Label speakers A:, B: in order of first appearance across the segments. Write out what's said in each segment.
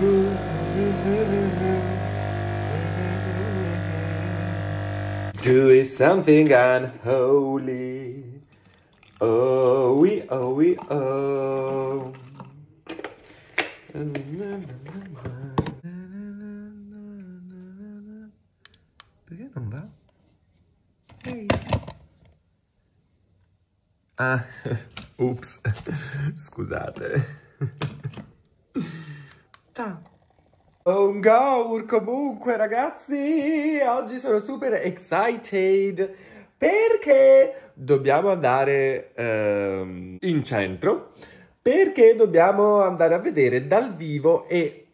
A: Do is something unholy. Oh, we, oh, we, oh. Perché non va? Ah, oops. scusate. fatta! Un gaur comunque ragazzi! Oggi sono super excited perché dobbiamo andare ehm, in centro perché dobbiamo andare a vedere dal vivo e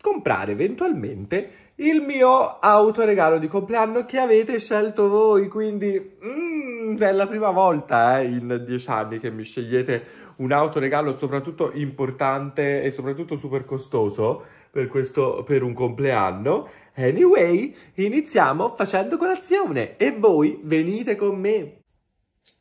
A: comprare eventualmente il mio autoregalo di compleanno che avete scelto voi quindi mm, è la prima volta eh, in dieci anni che mi scegliete un autoregalo soprattutto importante e soprattutto super costoso per, questo, per un compleanno. Anyway, iniziamo facendo colazione e voi venite con me.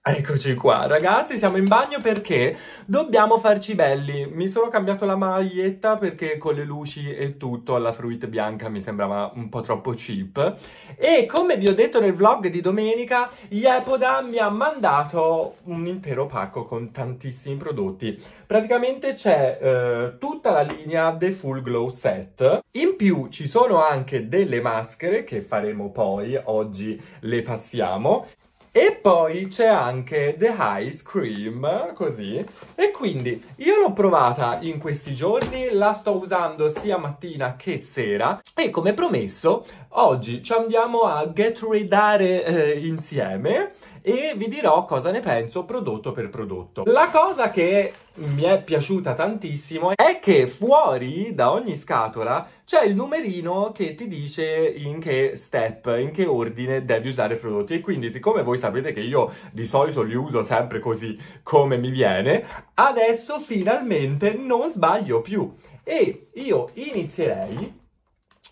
A: Eccoci qua, ragazzi, siamo in bagno perché dobbiamo farci belli. Mi sono cambiato la maglietta perché con le luci e tutto alla fruit bianca mi sembrava un po' troppo cheap. E come vi ho detto nel vlog di domenica, Yepoda mi ha mandato un intero pacco con tantissimi prodotti. Praticamente c'è eh, tutta la linea The Full Glow Set. In più ci sono anche delle maschere che faremo poi, oggi le passiamo. E poi c'è anche The Ice Cream, così. E quindi io l'ho provata in questi giorni, la sto usando sia mattina che sera. E come promesso, oggi ci andiamo a get ridare eh, insieme e vi dirò cosa ne penso prodotto per prodotto. La cosa che mi è piaciuta tantissimo è che fuori da ogni scatola c'è il numerino che ti dice in che step, in che ordine devi usare i prodotti e quindi siccome voi sapete che io di solito li uso sempre così come mi viene, adesso finalmente non sbaglio più e io inizierei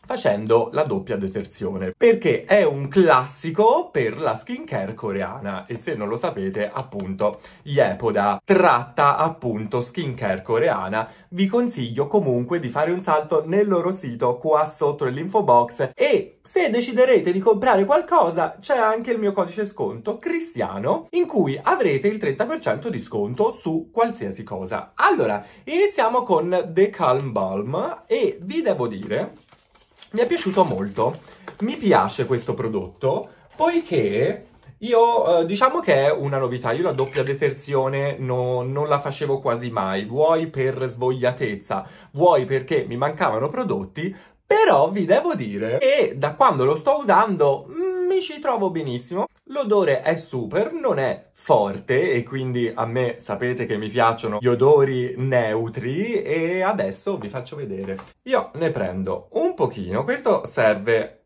A: facendo la doppia deterzione perché è un classico per la skincare coreana e se non lo sapete appunto Yepoda tratta appunto skincare coreana vi consiglio comunque di fare un salto nel loro sito qua sotto nell'info box e se deciderete di comprare qualcosa c'è anche il mio codice sconto cristiano in cui avrete il 30% di sconto su qualsiasi cosa allora iniziamo con The Calm Balm e vi devo dire mi è piaciuto molto. Mi piace questo prodotto poiché io eh, diciamo che è una novità, io la doppia detersione no, non la facevo quasi mai, vuoi per svogliatezza, vuoi perché mi mancavano prodotti, però vi devo dire che da quando lo sto usando mm, mi ci trovo benissimo. L'odore è super, non è forte e quindi a me sapete che mi piacciono gli odori neutri e adesso vi faccio vedere. Io ne prendo un pochino, questo serve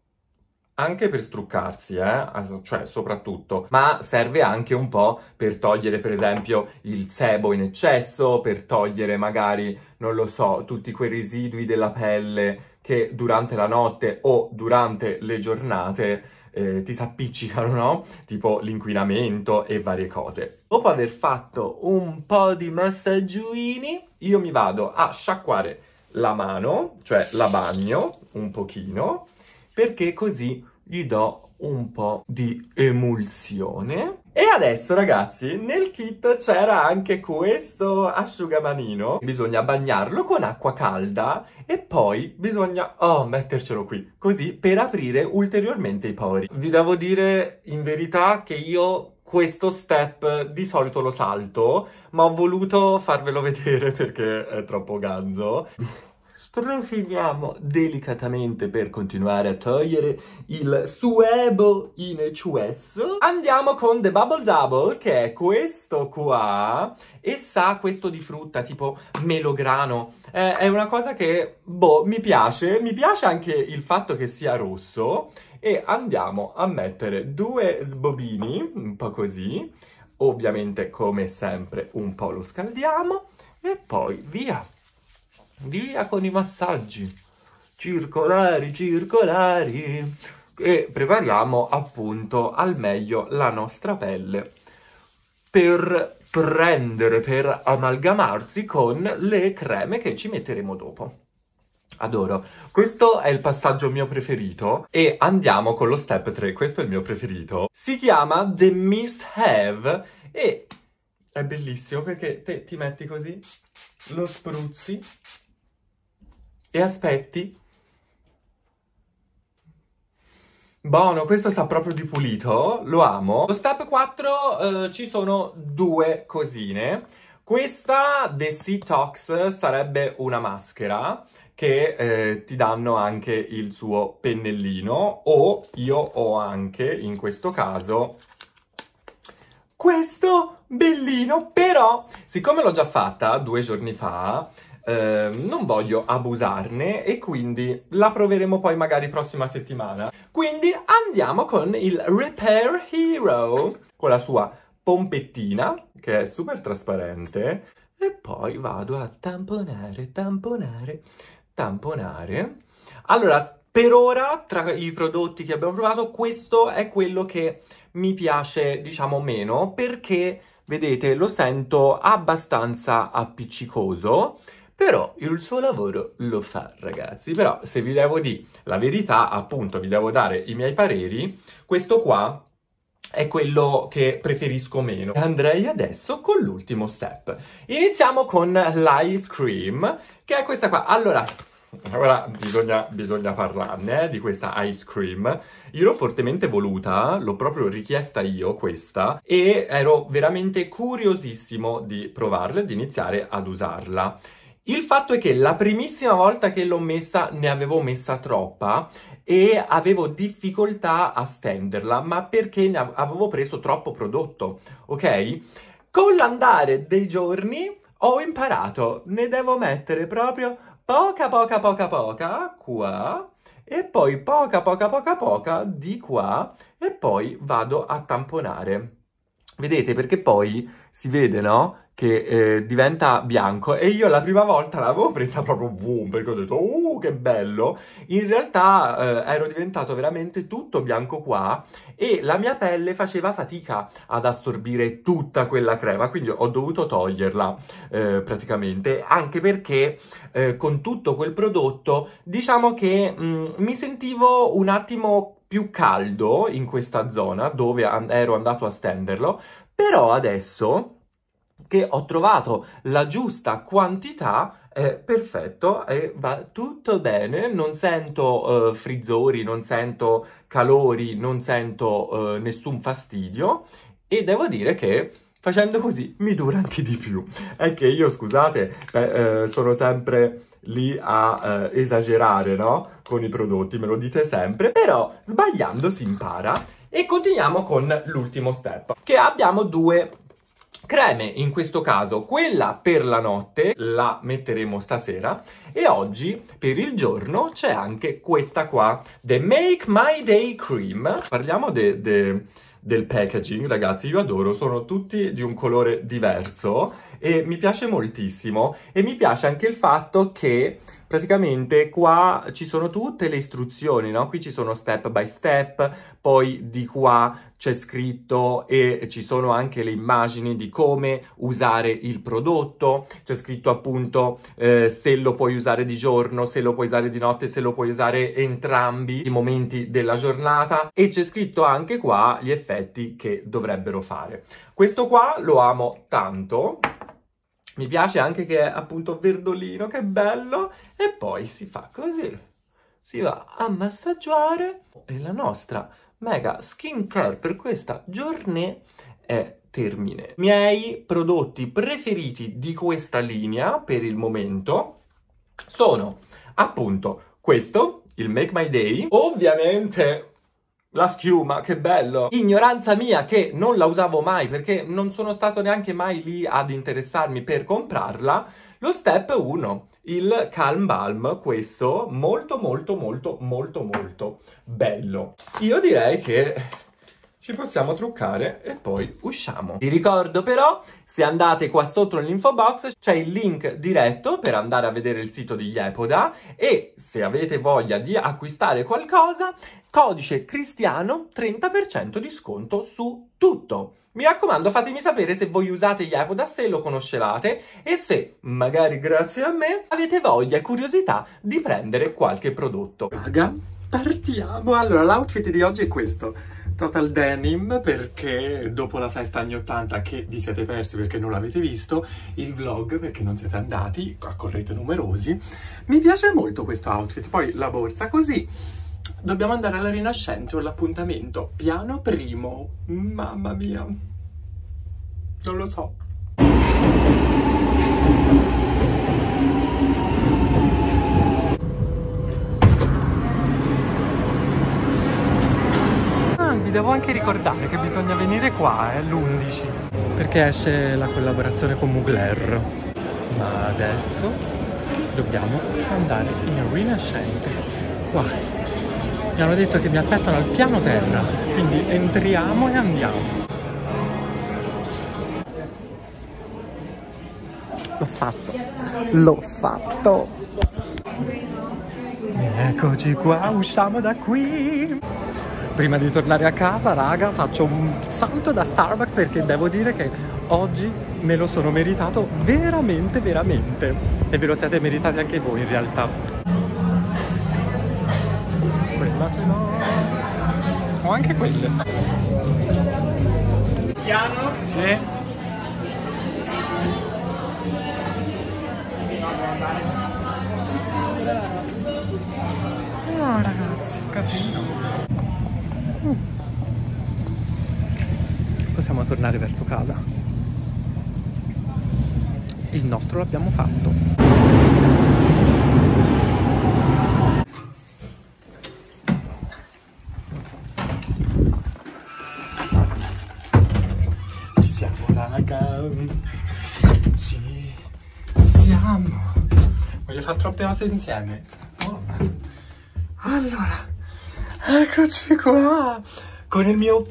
A: anche per struccarsi, eh? cioè soprattutto, ma serve anche un po' per togliere per esempio il sebo in eccesso, per togliere magari, non lo so, tutti quei residui della pelle che durante la notte o durante le giornate eh, ti appiccicano, no? Tipo l'inquinamento e varie cose. Dopo aver fatto un po' di massaggiuini, io mi vado a sciacquare la mano, cioè la bagno un pochino, perché così gli do un po' di emulsione e adesso ragazzi, nel kit c'era anche questo asciugamanino. Bisogna bagnarlo con acqua calda e poi bisogna, oh, mettercelo qui, così per aprire ulteriormente i pori. Vi devo dire in verità che io questo step di solito lo salto, ma ho voluto farvelo vedere perché è troppo ganzo. Profiliamo delicatamente per continuare a togliere il suebo in eccesso. Andiamo con The Bubble Double, che è questo qua, e sa questo di frutta, tipo melograno. Eh, è una cosa che, boh, mi piace. Mi piace anche il fatto che sia rosso. E andiamo a mettere due sbobini, un po' così. Ovviamente, come sempre, un po' lo scaldiamo. E poi via. Di via con i massaggi circolari, circolari. E prepariamo appunto al meglio la nostra pelle per prendere, per amalgamarsi con le creme che ci metteremo dopo. Adoro. Questo è il passaggio mio preferito e andiamo con lo step 3, questo è il mio preferito. Si chiama The Mist Have e è bellissimo perché te ti metti così, lo spruzzi e aspetti. Buono, questo sa proprio di pulito, lo amo. Lo step 4 eh, ci sono due cosine. Questa The Sea Tox sarebbe una maschera che eh, ti danno anche il suo pennellino o io ho anche in questo caso questo bellino però siccome l'ho già fatta due giorni fa Ehm, non voglio abusarne e quindi la proveremo poi magari prossima settimana. Quindi andiamo con il Repair Hero, con la sua pompettina, che è super trasparente, e poi vado a tamponare, tamponare, tamponare. Allora, per ora, tra i prodotti che abbiamo provato, questo è quello che mi piace, diciamo, meno, perché, vedete, lo sento abbastanza appiccicoso, però il suo lavoro lo fa, ragazzi. Però se vi devo dire la verità, appunto, vi devo dare i miei pareri, questo qua è quello che preferisco meno. Andrei adesso con l'ultimo step. Iniziamo con l'ice cream, che è questa qua. Allora, Ora bisogna, bisogna parlarne eh, di questa ice cream. Io l'ho fortemente voluta, l'ho proprio richiesta io questa e ero veramente curiosissimo di provarla e di iniziare ad usarla. Il fatto è che la primissima volta che l'ho messa ne avevo messa troppa e avevo difficoltà a stenderla, ma perché ne avevo preso troppo prodotto, ok? Con l'andare dei giorni ho imparato, ne devo mettere proprio poca poca poca poca qua e poi poca poca poca poca di qua e poi vado a tamponare. Vedete perché poi si vede, no? Che eh, diventa bianco e io la prima volta l'avevo presa proprio boom perché ho detto uh che bello. In realtà eh, ero diventato veramente tutto bianco qua e la mia pelle faceva fatica ad assorbire tutta quella crema, quindi ho dovuto toglierla eh, praticamente anche perché eh, con tutto quel prodotto diciamo che mh, mm, mi sentivo un attimo più caldo in questa zona dove an- ero andato a stenderlo, però adesso che ho trovato la giusta quantità è perfetto e va tutto bene, non sento eh, frizzori, non sento calori, non sento eh, nessun fastidio e devo dire che facendo così mi dura anche di più. È che io, scusate, eh, sono sempre lì a eh, esagerare, no? Con i prodotti, me lo dite sempre, però sbagliando si impara. E continuiamo con l'ultimo step, che abbiamo due creme in questo caso, quella per la notte, la metteremo stasera, e oggi per il giorno c'è anche questa qua, The Make My Day Cream. Parliamo de, de, del packaging, ragazzi, io adoro, sono tutti di un colore diverso e mi piace moltissimo e mi piace anche il fatto che praticamente qua ci sono tutte le istruzioni, no? Qui ci sono step by step, poi di qua c'è scritto e ci sono anche le immagini di come usare il prodotto, c'è scritto appunto eh, se lo puoi usare di giorno, se lo puoi usare di notte, se lo puoi usare entrambi i momenti della giornata e c'è scritto anche qua gli effetti che dovrebbero fare. Questo qua lo amo tanto mi piace anche che è appunto verdolino, che bello! E poi si fa così. Si va a massaggiare e la nostra mega skincare per questa giornata è termine. I miei prodotti preferiti di questa linea per il momento sono appunto questo, il Make My Day, ovviamente la schiuma, che bello! Ignoranza mia che non la usavo mai perché non sono stato neanche mai lì ad interessarmi per comprarla. Lo step 1, il Calm Balm, questo molto molto molto molto molto bello. Io direi che ci possiamo truccare e poi usciamo. Vi ricordo però, se andate qua sotto nell'info box c'è il link diretto per andare a vedere il sito di Yepoda e se avete voglia di acquistare qualcosa codice cristiano 30% di sconto su tutto. Mi raccomando, fatemi sapere se voi usate gli iPod a sé, lo conoscevate e se, magari grazie a me, avete voglia e curiosità di prendere qualche prodotto. Raga, partiamo! Allora, l'outfit di oggi è questo. Total Denim perché dopo la festa anni 80 che vi siete persi perché non l'avete visto, il vlog perché non siete andati, accorrete numerosi, mi piace molto questo outfit, poi la borsa così Dobbiamo andare alla Rinascente, ho l'appuntamento. Piano primo. Mamma mia. Non lo so. Ah, vi devo anche ricordare che bisogna venire qua, eh, l'11. Perché esce la collaborazione con Mugler. Ma adesso dobbiamo andare in Rinascente. Qua mi hanno detto che mi aspettano al piano terra, quindi entriamo e andiamo. L'ho fatto, l'ho fatto. Eccoci qua, usciamo da qui. Prima di tornare a casa, raga, faccio un salto da Starbucks perché devo dire che oggi me lo sono meritato veramente, veramente. E ve lo siete meritati anche voi in realtà nulla ce l'ho. Ho anche quelle. Cristiano? Sì. No ragazzi, casino. Mm. Possiamo tornare verso casa. Il nostro l'abbiamo fatto. troppe cose insieme. Oh. Allora, eccoci qua con il mio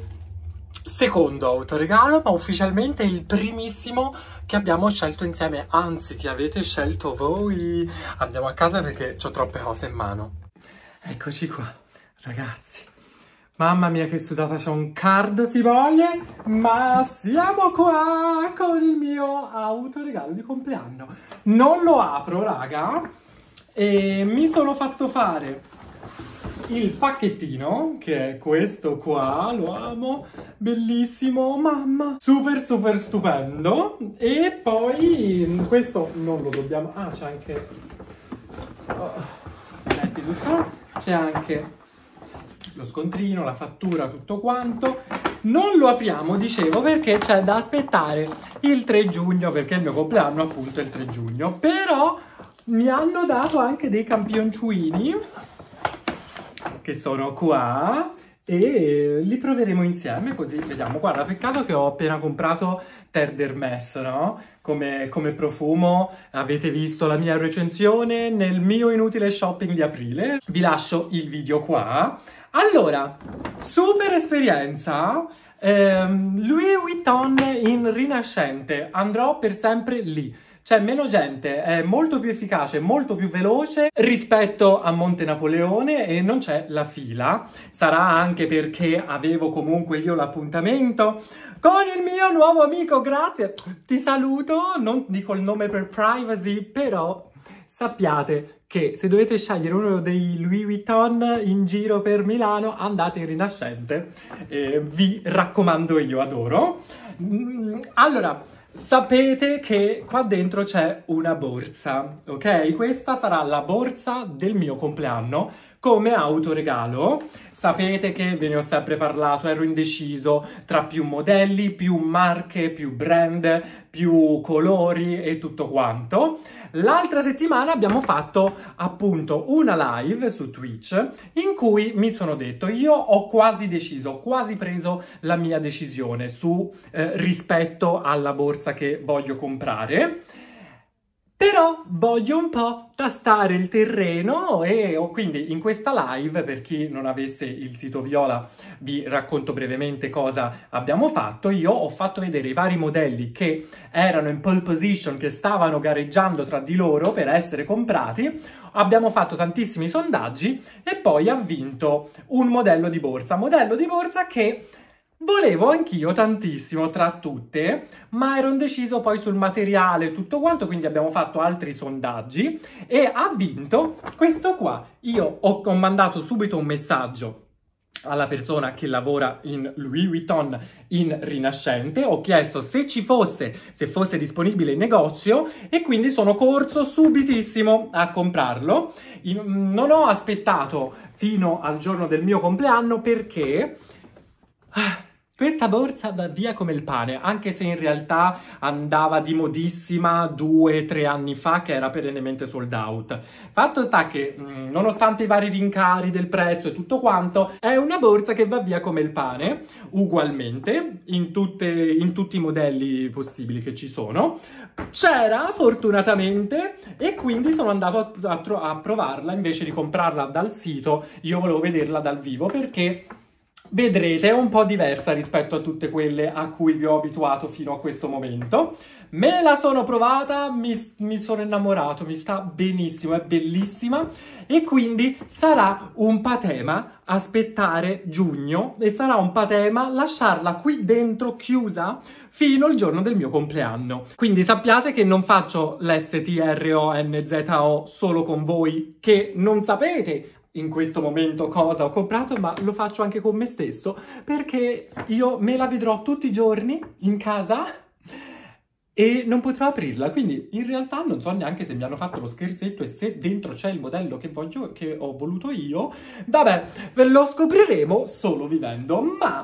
A: secondo autoregalo, ma ufficialmente il primissimo che abbiamo scelto insieme, anzi che avete scelto voi. Andiamo a casa perché ho troppe cose in mano. Eccoci qua, ragazzi. Mamma mia che sudata c'è un card si voglia, ma siamo qua con il mio autoregalo di compleanno. Non lo apro raga e mi sono fatto fare il pacchettino che è questo qua, lo amo, bellissimo, mamma, super super stupendo e poi questo non lo dobbiamo, ah c'è anche, oh, mettilo qua, c'è anche lo scontrino, la fattura, tutto quanto. Non lo apriamo, dicevo, perché c'è da aspettare il 3 giugno, perché il mio compleanno appunto è il 3 giugno. Però mi hanno dato anche dei campioncini, che sono qua, e eh, li proveremo insieme così vediamo. Guarda, peccato che ho appena comprato Terre d'Hermes, no? Come, come, profumo, avete visto la mia recensione nel mio inutile shopping di aprile. Vi lascio il video qua. Allora, super esperienza! Eh, Louis Vuitton in rinascente, andrò per sempre lì. C'è meno gente, è molto più efficace, molto più veloce rispetto a Monte Napoleone e non c'è la fila. Sarà anche perché avevo comunque io l'appuntamento con il mio nuovo amico, grazie. Ti saluto, non dico il nome per privacy, però sappiate che se dovete scegliere uno dei Louis Vuitton in giro per Milano andate in Rinascente, eh, vi raccomando io, adoro. Mm, allora, Sapete che qua dentro c'è una borsa, ok? Questa sarà la borsa del mio compleanno, come autoregalo. Sapete che ve ne ho sempre parlato, ero indeciso tra più modelli, più marche, più brand, più colori e tutto quanto. L'altra settimana abbiamo fatto appunto una live su Twitch in cui mi sono detto io ho quasi deciso, ho quasi preso la mia decisione su eh, rispetto alla borsa che voglio comprare però voglio un po' tastare il terreno e quindi in questa live, per chi non avesse il sito Viola, vi racconto brevemente cosa abbiamo fatto. Io ho fatto vedere i vari modelli che erano in pole position, che stavano gareggiando tra di loro per essere comprati. Abbiamo fatto tantissimi sondaggi e poi ha vinto un modello di borsa. Modello di borsa che Volevo anch'io tantissimo tra tutte, ma ero indeciso poi sul materiale e tutto quanto, quindi abbiamo fatto altri sondaggi e ha vinto questo qua. Io ho, ho mandato subito un messaggio alla persona che lavora in Louis Vuitton in Rinascente, ho chiesto se ci fosse, se fosse disponibile in negozio e quindi sono corso subitissimo a comprarlo. Non ho aspettato fino al giorno del mio compleanno perché... Ah, questa borsa va via come il pane, anche se in realtà andava di modissima due o tre anni fa che era perennemente sold out. Fatto sta che, mm, nonostante i vari rincari del prezzo e tutto quanto, è una borsa che va via come il pane, ugualmente, in, tutte, in tutti i modelli possibili che ci sono. C'era, fortunatamente, e quindi sono andato a, a, a provarla invece di comprarla dal sito. Io volevo vederla dal vivo perché vedrete è un po' diversa rispetto a tutte quelle a cui vi ho abituato fino a questo momento. Me la sono provata, mi, mi sono innamorato, mi sta benissimo, è bellissima e quindi sarà un patema aspettare giugno e sarà un patema lasciarla qui dentro chiusa fino al giorno del mio compleanno. Quindi sappiate che non faccio l'STRONZO solo con voi che non sapete in questo momento cosa ho comprato, ma lo faccio anche con me stesso, perché io me la vedrò tutti i giorni in casa e non potrò aprirla, quindi in realtà non so neanche se mi hanno fatto lo scherzetto e se dentro c'è il modello che, voglio, che ho voluto io. Vabbè, ve lo scopriremo solo vivendo, ma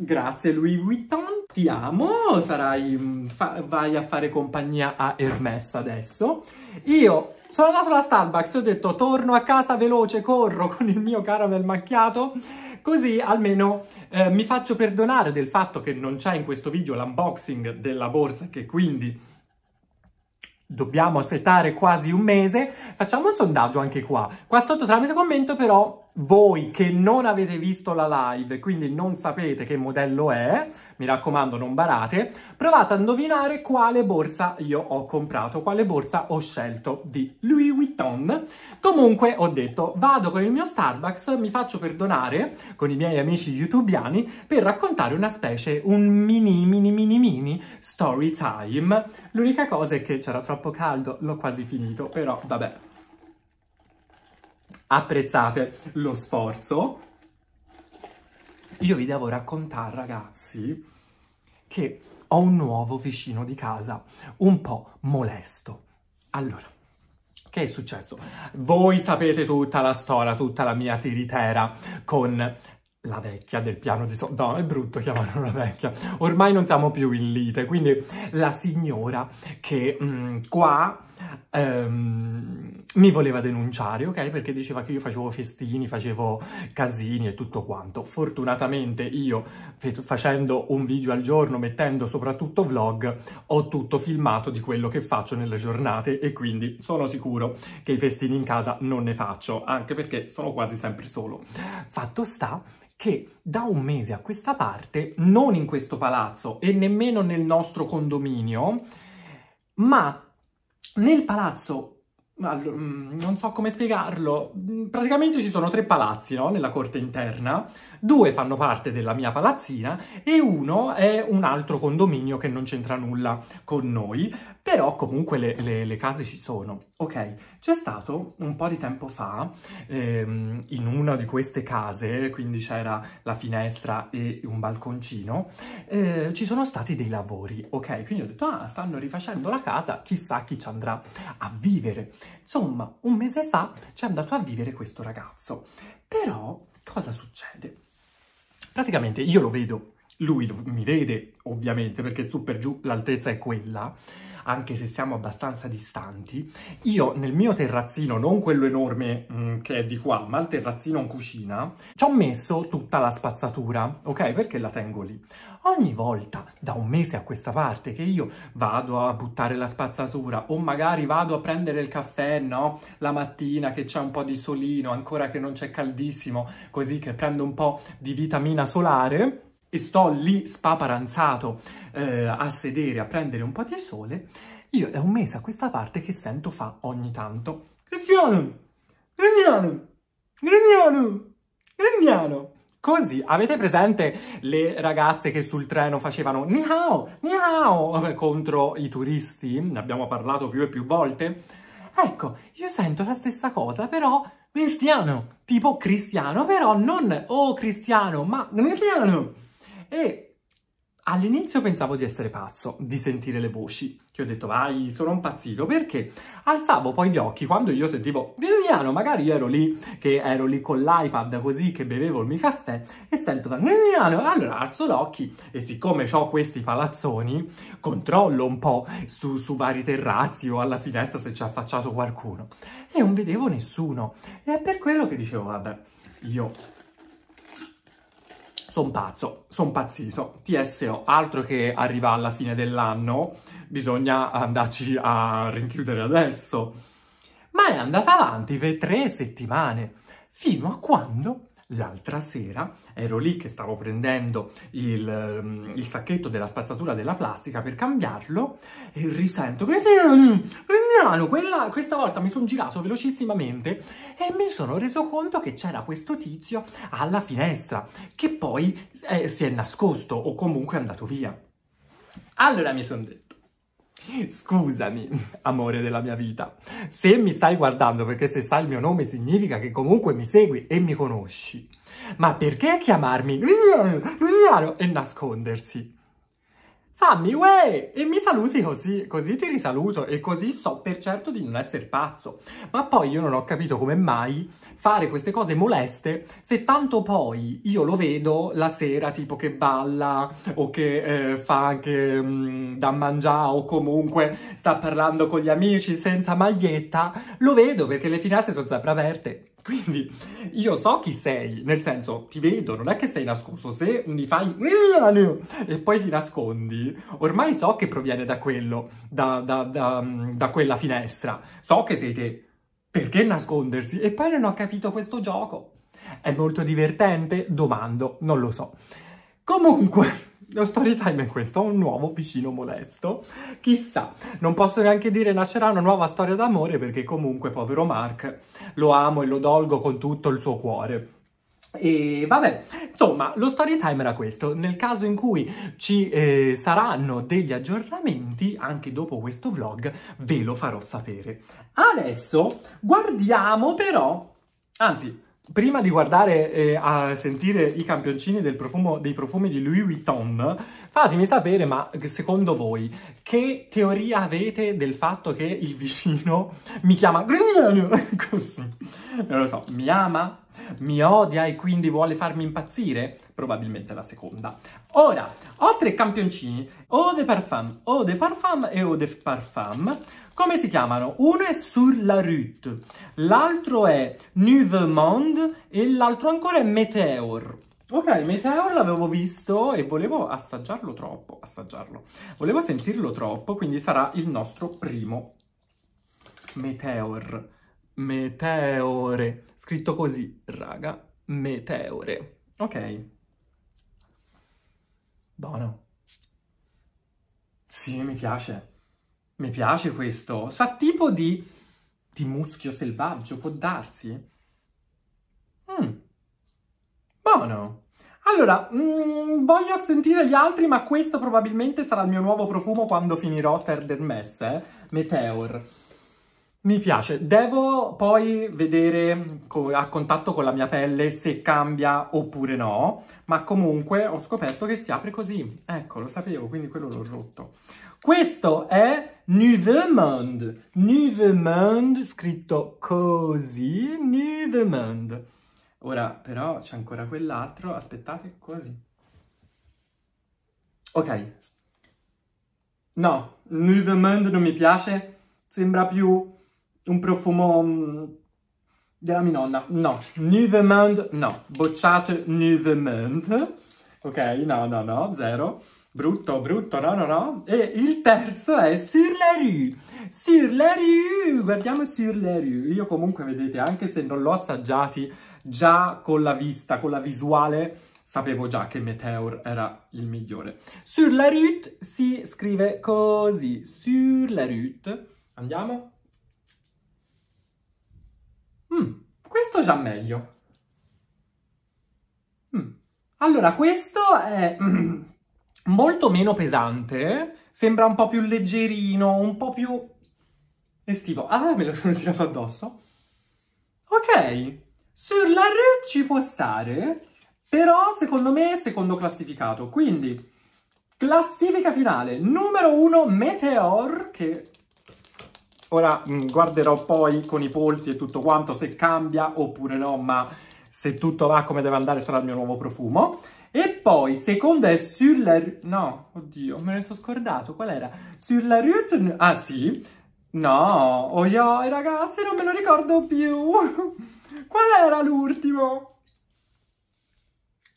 A: Grazie Louis Vuitton, ti amo, sarai, mm, vai a fare compagnia a Hermes adesso. Io sono andato alla Starbucks, ho detto torno a casa veloce, corro con il mio caramel macchiato, così almeno eh, mi faccio perdonare del fatto che non c'è in questo video l'unboxing della borsa che quindi dobbiamo aspettare quasi un mese, facciamo un sondaggio anche qua. Qua sotto tramite commento però voi che non avete visto la live, quindi non sapete che modello è, mi raccomando non barate, provate a indovinare quale borsa io ho comprato, quale borsa ho scelto di Louis Vuitton. Comunque ho detto, vado con il mio Starbucks, mi faccio perdonare con i miei amici youtubiani per raccontare una specie, un mini mini mini mini story time. L'unica cosa è che c'era troppo caldo, l'ho quasi finito, però vabbè apprezzate lo sforzo. Io vi devo raccontare, ragazzi, che ho un nuovo vicino di casa, un po' molesto. Allora, che è successo? Voi sapete tutta la storia, tutta la mia tiritera con la vecchia del piano di sopra. No, è brutto chiamarla una vecchia. Ormai non siamo più in lite, quindi la signora che mh, mm, qua ehm, mi voleva denunciare, ok? Perché diceva che io facevo festini, facevo casini e tutto quanto. Fortunatamente io, facendo un video al giorno, mettendo soprattutto vlog, ho tutto filmato di quello che faccio nelle giornate e quindi sono sicuro che i festini in casa non ne faccio, anche perché sono quasi sempre solo. Fatto sta che da un mese a questa parte, non in questo palazzo e nemmeno nel nostro condominio, ma nel palazzo mm, non so come spiegarlo. Mm, praticamente ci sono tre palazzi, no? Nella corte interna. Due fanno parte della mia palazzina e uno è un altro condominio che non c'entra nulla con noi. Però comunque le, le, le case ci sono. Ok, c'è stato un po' di tempo fa, ehm, in una di queste case, quindi c'era la finestra e un balconcino, eh, ci sono stati dei lavori, ok? Quindi ho detto, ah, stanno rifacendo la casa, chissà chi ci andrà a vivere. Insomma, un mese fa ci è andato a vivere questo ragazzo. Però, cosa succede? Praticamente io lo vedo, lui mi vede, ovviamente, perché su per giù l'altezza è quella, anche se siamo abbastanza distanti, io nel mio terrazzino, non quello enorme mh, mm, che è di qua, ma il terrazzino in cucina, ci ho messo tutta la spazzatura, ok? Perché la tengo lì. Ogni volta, da un mese a questa parte, che io vado a buttare la spazzatura o magari vado a prendere il caffè, no? La mattina che c'è un po' di solino, ancora che non c'è caldissimo, così che prendo un po' di vitamina solare, e sto lì spaparanzato eh, a sedere, a prendere un po' di sole, io è un mese a questa parte che sento fa ogni tanto Cristiano, Grignano, Grignano, Grignano. Così, avete presente le ragazze che sul treno facevano Niao! Niao! contro i turisti? Ne abbiamo parlato più e più volte. Ecco, io sento la stessa cosa, però cristiano, tipo cristiano, però non oh cristiano, ma cristiano. E all'inizio pensavo di essere pazzo, di sentire le voci. Che ho detto, vai, sono impazzito, perché alzavo poi gli occhi quando io sentivo Viviano, magari io ero lì, che ero lì con l'iPad così, che bevevo il mio caffè, e sento da Viviano, allora alzo gli occhi, e siccome ho questi palazzoni, controllo un po' su, su vari terrazzi o alla finestra se c'è affacciato qualcuno. E non vedevo nessuno, e è per quello che dicevo, vabbè, io Son pazzo, sono pazzito. TSO, altro che arriva alla fine dell'anno, bisogna andarci a rinchiudere adesso. Ma è andata avanti per tre settimane, fino a quando L'altra sera ero lì che stavo prendendo il, ehm, il, sacchetto della spazzatura della plastica per cambiarlo e risento mm, quella, questa volta mi sono girato velocissimamente e mi sono reso conto che c'era questo tizio alla finestra che poi eh, si è nascosto o comunque è andato via. Allora mi sono detto Scusami, amore della mia vita, se mi stai guardando perché se sai il mio nome significa che comunque mi segui e mi conosci. Ma perché chiamarmi e nascondersi? Fammi uè! Eh, e mi saluti così, così ti risaluto e così so per certo di non essere pazzo. Ma poi io non ho capito come mai fare queste cose moleste se tanto poi io lo vedo la sera tipo che balla o che eh, fa anche mh, mm, da mangiare o comunque sta parlando con gli amici senza maglietta, lo vedo perché le finestre sono sempre aperte. Quindi io so chi sei, nel senso ti vedo, non è che sei nascosto, se mi fai e poi ti nascondi, ormai so che proviene da quello, da, da, da, da quella finestra, so che sei te, perché nascondersi? E poi non ho capito questo gioco. È molto divertente? Domando, non lo so. Comunque... Lo story time è questo, un nuovo vicino molesto. Chissà, non posso neanche dire nascerà una nuova storia d'amore perché comunque, povero Mark, lo amo e lo dolgo con tutto il suo cuore. E vabbè, insomma, lo story time era questo. Nel caso in cui ci eh, saranno degli aggiornamenti, anche dopo questo vlog, ve lo farò sapere. Adesso guardiamo però, anzi, prima di guardare eh, a sentire i campioncini profumo, dei profumi di Louis Vuitton, fatemi sapere, ma secondo voi, che teoria avete del fatto che il vicino mi chiama così? Non lo so, mi ama? Mi odia e quindi vuole farmi impazzire? Probabilmente la seconda. Ora, ho tre campioncini, Eau de Parfum, Eau de Parfum e Eau de Parfum, come si chiamano? Uno è Sur la Rute, l'altro è Nouveau Monde e l'altro ancora è Meteor. Ok, Meteor l'avevo visto e volevo assaggiarlo troppo, assaggiarlo. Volevo sentirlo troppo, quindi sarà il nostro primo Meteor. Meteore. Scritto così, raga. Meteore. Ok. Buono. Sì, mi piace. Mi piace questo. Sa tipo di... di muschio selvaggio, può darsi. Mm. Buono. Allora, mm, voglio sentire gli altri, ma questo probabilmente sarà il mio nuovo profumo quando finirò Terder Mess, eh? Meteor. Mi piace. Devo poi vedere a contatto con la mia pelle se cambia oppure no, ma comunque ho scoperto che si apre così. Ecco, lo sapevo, quindi quello l'ho rotto. Questo è Nouveau Monde. Nouveau Monde, scritto così, Nouveau Monde. Ora, però, c'è ancora quell'altro. Aspettate, così. Ok. No, Nouveau Monde non mi piace. Sembra più un profumo mm, della mia nonna. No, Nouveau Monde, no. Bocciate Nouveau Monde. Ok, no, no, no, zero brutto, brutto, no, no, no. E il terzo è Sur la rue, Sur la rue, guardiamo Sur la rue. Io comunque, vedete, anche se non l'ho assaggiati, già con la vista, con la visuale, sapevo già che Meteor era il migliore. Sur la rue si scrive così, Sur la rue. Andiamo? Mm, questo già meglio. Mm. Allora, questo è... molto meno pesante, sembra un po' più leggerino, un po' più estivo. Ah, me lo sono tirato addosso. Ok, sur la rue ci può stare, però secondo me è secondo classificato. Quindi, classifica finale, numero uno Meteor, che ora mh, mm, guarderò poi con i polsi e tutto quanto se cambia oppure no, ma se tutto va come deve andare sarà il mio nuovo profumo. E poi, seconda è Sur la... No, oddio, me ne sono scordato, qual era? Sur la rue... Ah, sì? No, oh io, ragazzi, non me lo ricordo più. qual era l'ultimo?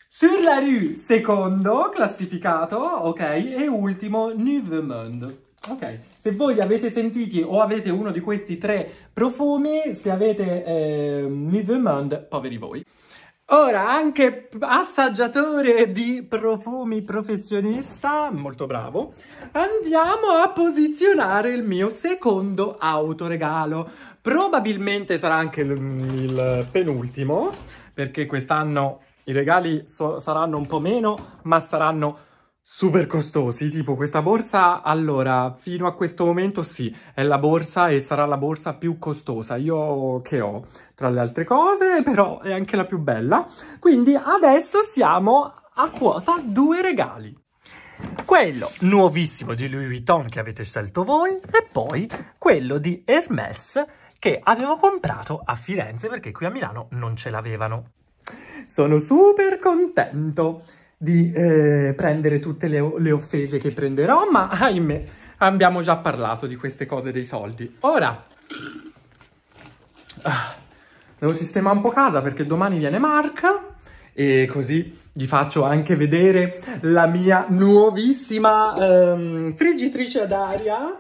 A: Sur la rue, secondo classificato, ok, e ultimo, Nouveau Monde. Ok, se voi avete sentiti o avete uno di questi tre profumi, se avete eh, Nivemond, poveri voi. Ora, anche assaggiatore di profumi professionista, molto bravo, andiamo a posizionare il mio secondo autoregalo. Probabilmente sarà anche il, il penultimo, perché quest'anno i regali so saranno un po' meno, ma saranno super costosi, tipo questa borsa, allora, fino a questo momento sì, è la borsa e sarà la borsa più costosa io che ho, tra le altre cose, però è anche la più bella. Quindi adesso siamo a quota due regali. Quello nuovissimo di Louis Vuitton che avete scelto voi e poi quello di Hermès che avevo comprato a Firenze perché qui a Milano non ce l'avevano. Sono super contento! di eh, prendere tutte le, le offese che prenderò, ma ahimè, abbiamo già parlato di queste cose dei soldi. Ora, ah, devo sistemare un po' casa perché domani viene Mark e così vi faccio anche vedere la mia nuovissima ehm, friggitrice d'aria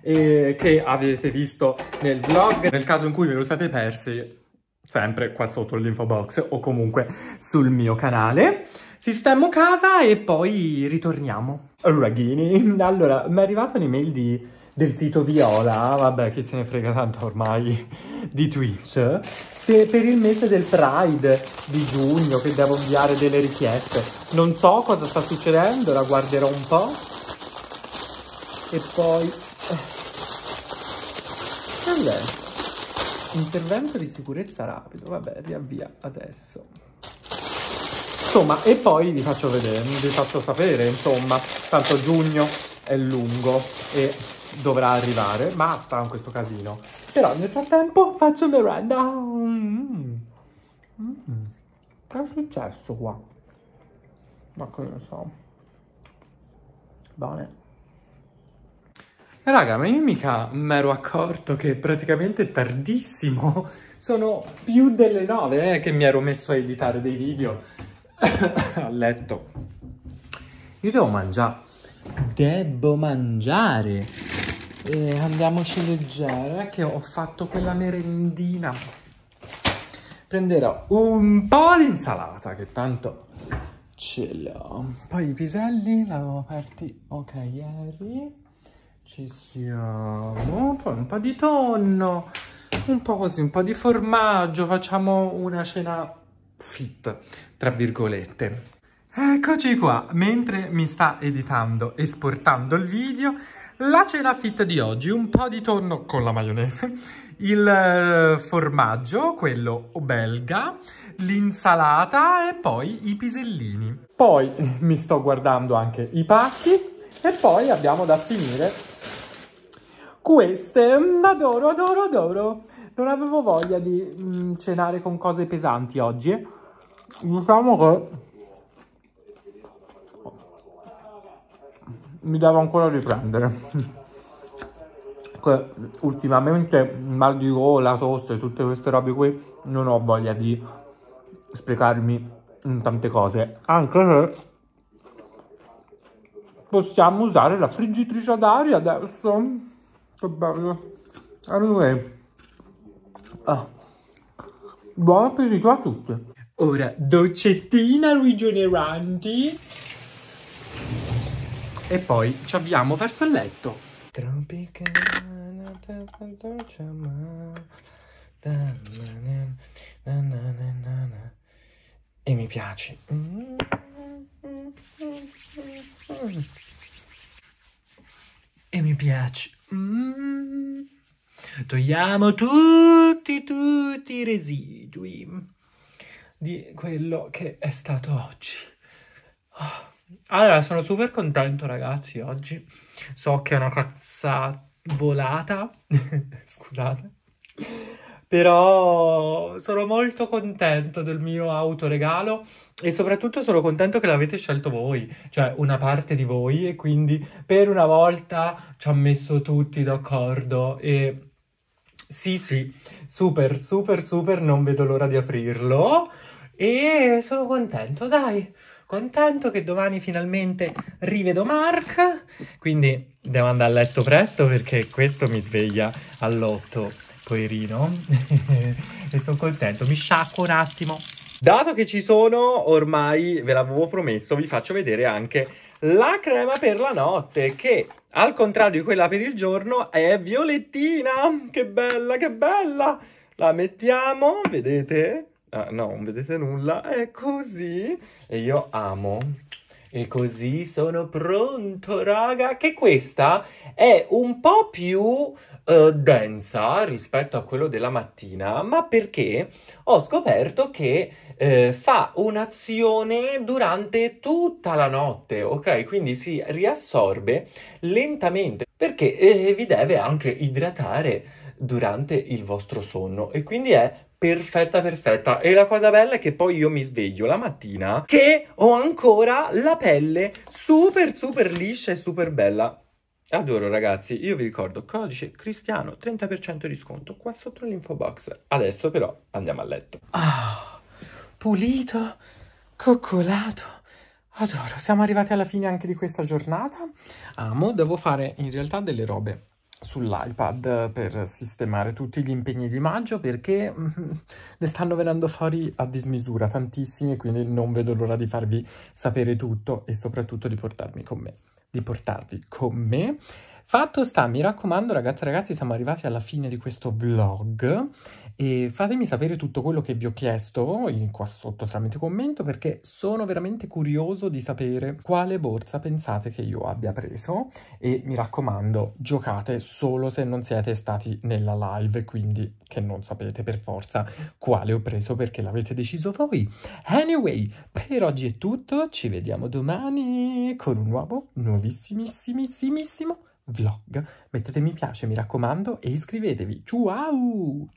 A: eh, che avete visto nel vlog. Nel caso in cui ve lo siate persi, sempre qua sotto l'info box o comunque sul mio canale. Sistemmo casa e poi ritorniamo. Raghini, allora, mi è arrivata un'email di, del sito Viola, vabbè, chi se ne frega tanto ormai, di Twitch, per, per il mese del Pride di giugno, che devo inviare delle richieste. Non so cosa sta succedendo, la guarderò un po'. E poi... Eh, allora, intervento di sicurezza rapido, vabbè, riavvia adesso. Insomma, e poi vi faccio vedere, vi faccio sapere, insomma, tanto giugno è lungo e dovrà arrivare, ma sta in questo casino. Però nel frattempo faccio merenda. Mm. Mm. Che è successo qua? Ma che ne so. Bene. Raga, ma io mica mi ero accorto che praticamente tardissimo sono più delle nove eh, che mi ero messo a editare dei video a letto. Io devo mangiare. Devo mangiare. E andiamoci leggere che ho fatto quella merendina. Prenderò un po' di insalata, che tanto ce l'ho. Poi i piselli l'avevo aperti, ok, ieri. Ci siamo. Poi un po' di tonno. Un po' così, un po' di formaggio. Facciamo una cena fit, tra virgolette. Eccoci qua, mentre mi sta editando, e esportando il video, la cena fit di oggi, un po' di tonno con la maionese, il eh, formaggio, quello belga, l'insalata e poi i pisellini. Poi mi sto guardando anche i pacchi e poi abbiamo da finire queste. Adoro, adoro, adoro non avevo voglia di mh, mm, cenare con cose pesanti oggi. Eh. Diciamo che mi devo ancora riprendere. Che ultimamente mal di gola, tosse, tutte queste robe qui, non ho voglia di sprecarmi in tante cose. Anche se possiamo usare la friggitrice d'aria adesso. Che bello. Allora, Ah. Buon appetito a tutti. Ora, doccettina rigeneranti. E poi ci abbiamo verso il letto. Tropicana, dolce e mi piace. E mi piaci. Togliamo tutti, tutti i residui di quello che è stato oggi. Ah, allora, sono super contento, ragazzi, oggi. So che è una cazzata volata, scusate. Però sono molto contento del mio autoregalo e soprattutto sono contento che l'avete scelto voi, cioè una parte di voi e quindi per una volta ci ha messo tutti d'accordo e sì, sì, super, super, super, non vedo l'ora di aprirlo e sono contento, dai, contento che domani finalmente rivedo Mark, quindi devo andare a letto presto perché questo mi sveglia all'otto, poverino, e sono contento, mi sciacco un attimo. Dato che ci sono, ormai ve l'avevo promesso, vi faccio vedere anche la crema per la notte che al contrario di quella per il giorno, è violettina. Che bella, che bella. La mettiamo, vedete? Ah, no, non vedete nulla. È così. E io amo. E così sono pronto, raga, che questa è un po' più eh, densa rispetto a quello della mattina, ma perché ho scoperto che eh, fa un'azione durante tutta la notte, ok? Quindi si riassorbe lentamente perché eh, vi deve anche idratare durante il vostro sonno e quindi è perfetta, perfetta. E la cosa bella è che poi io mi sveglio la mattina che ho ancora la pelle super, super liscia e super bella. Adoro ragazzi, io vi ricordo codice cristiano 30% di sconto qua sotto nell'info box. Adesso però andiamo a letto. Ah, pulito, coccolato. Adoro, siamo arrivati alla fine anche di questa giornata. Amo, devo fare in realtà delle robe sull'iPad per sistemare tutti gli impegni di maggio perché mm, ne stanno venendo fuori a dismisura tantissimi quindi non vedo l'ora di farvi sapere tutto e soprattutto di portarmi con me di portarvi con me. Fatto sta, mi raccomando ragazzi e ragazzi, siamo arrivati alla fine di questo vlog e fatemi sapere tutto quello che vi ho chiesto qua sotto tramite commento perché sono veramente curioso di sapere quale borsa pensate che io abbia preso e mi raccomando giocate solo se non siete stati nella live quindi che non sapete per forza quale ho preso perché l'avete deciso voi. Anyway, per oggi è tutto, ci vediamo domani con un nuovo nuovissimissimissimo vlog. Mettete mi piace, mi raccomando, e iscrivetevi. Ciao!